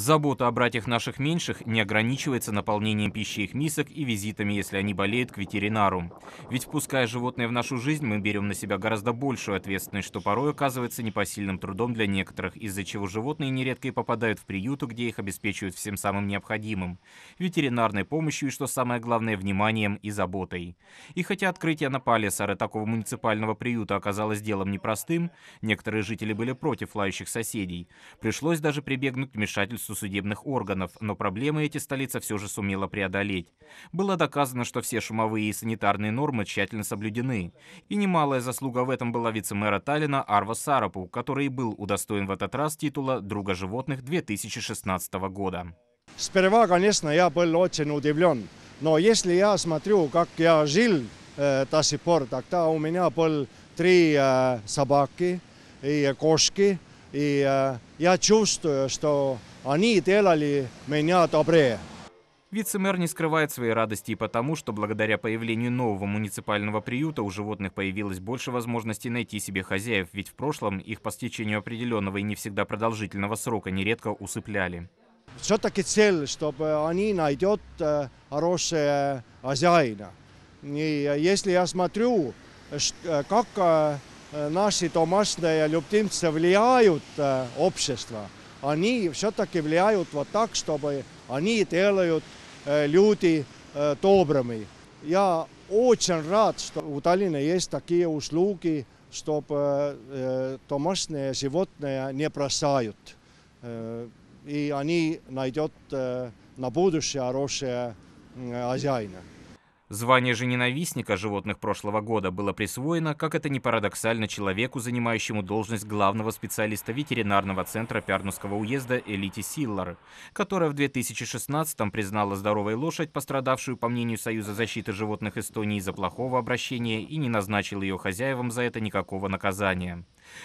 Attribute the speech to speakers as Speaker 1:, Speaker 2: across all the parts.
Speaker 1: Забота о братьях наших меньших не ограничивается наполнением пищи их мисок и визитами, если они болеют, к ветеринару. Ведь впуская животное в нашу жизнь, мы берем на себя гораздо большую ответственность, что порой оказывается непосильным трудом для некоторых, из-за чего животные нередко и попадают в приюты, где их обеспечивают всем самым необходимым – ветеринарной помощью и, что самое главное, вниманием и заботой. И хотя открытие на Палесаре такого муниципального приюта оказалось делом непростым, некоторые жители были против лающих соседей. Пришлось даже прибегнуть к вмешательству судебных органов, но проблемы эти столица все же сумела преодолеть. Было доказано, что все шумовые и санитарные нормы тщательно соблюдены. И немалая заслуга в этом была вице-мэра Таллина Арва Сарапу, который был удостоен в этот раз титула «Друга животных» 2016 года.
Speaker 2: Сперва, конечно, я был очень удивлен. Но если я смотрю, как я жил э, до сих пор, тогда у меня был три э, собаки и кошки – и э, я чувствую, что они делали меня добрее.
Speaker 1: Вице-мэр не скрывает своей радости и потому, что благодаря появлению нового муниципального приюта у животных появилось больше возможностей найти себе хозяев, ведь в прошлом их по стечению определенного и не всегда продолжительного срока нередко усыпляли.
Speaker 2: Все-таки цель, чтобы они найдут э, хорошее хозяина. И э, если я смотрю, как наши домашние любимцы влияют общество. Они все-таки влияют вот так, чтобы они делают люди добрыми. Я очень рад, что у Таллина есть такие услуги, чтобы э, э, домашние животные не бросают. Э, и они найдут на будущее хорошее хозяина.
Speaker 1: Звание же ненавистника животных прошлого года было присвоено, как это не парадоксально, человеку, занимающему должность главного специалиста ветеринарного центра Пярнуского уезда Элити Силлар, которая в 2016-м признала здоровой лошадь, пострадавшую, по мнению Союза защиты животных Эстонии, за плохого обращения и не назначила ее хозяевам за это никакого наказания.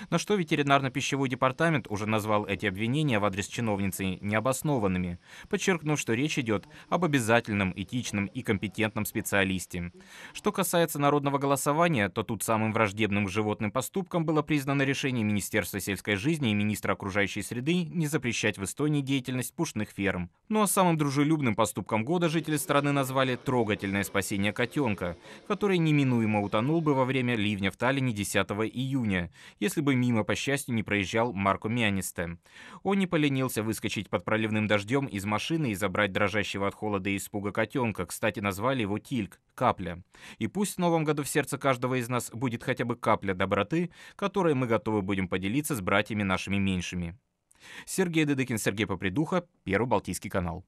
Speaker 1: На что ветеринарно-пищевой департамент уже назвал эти обвинения в адрес чиновницы необоснованными, подчеркнув, что речь идет об обязательном, этичном и компетентном специалисте. Что касается народного голосования, то тут самым враждебным животным поступком было признано решение Министерства сельской жизни и министра окружающей среды не запрещать в Эстонии деятельность пушных ферм. Ну а самым дружелюбным поступком года жители страны назвали трогательное спасение котенка, который неминуемо утонул бы во время ливня в Таллине 10 июня, если если бы мимо, по счастью, не проезжал Марко Мианисте. Он не поленился выскочить под проливным дождем из машины и забрать дрожащего от холода и испуга котенка, кстати, назвали его Тильк, Капля. И пусть в новом году в сердце каждого из нас будет хотя бы капля доброты, которой мы готовы будем поделиться с братьями нашими меньшими. Сергей Дедыкин, Сергей Попридуха, Первый Балтийский канал.